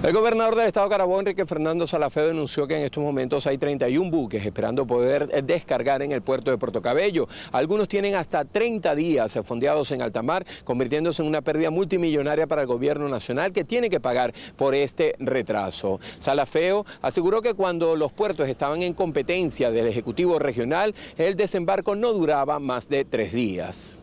El gobernador del estado Carabobo, Enrique Fernando Salafeo, denunció que en estos momentos hay 31 buques esperando poder descargar en el puerto de Puerto Cabello. Algunos tienen hasta 30 días fondeados en alta mar, convirtiéndose en una pérdida multimillonaria para el gobierno nacional que tiene que pagar por este retraso. Salafeo aseguró que cuando los puertos estaban en competencia del Ejecutivo Regional, el desembarco no duraba más de tres días.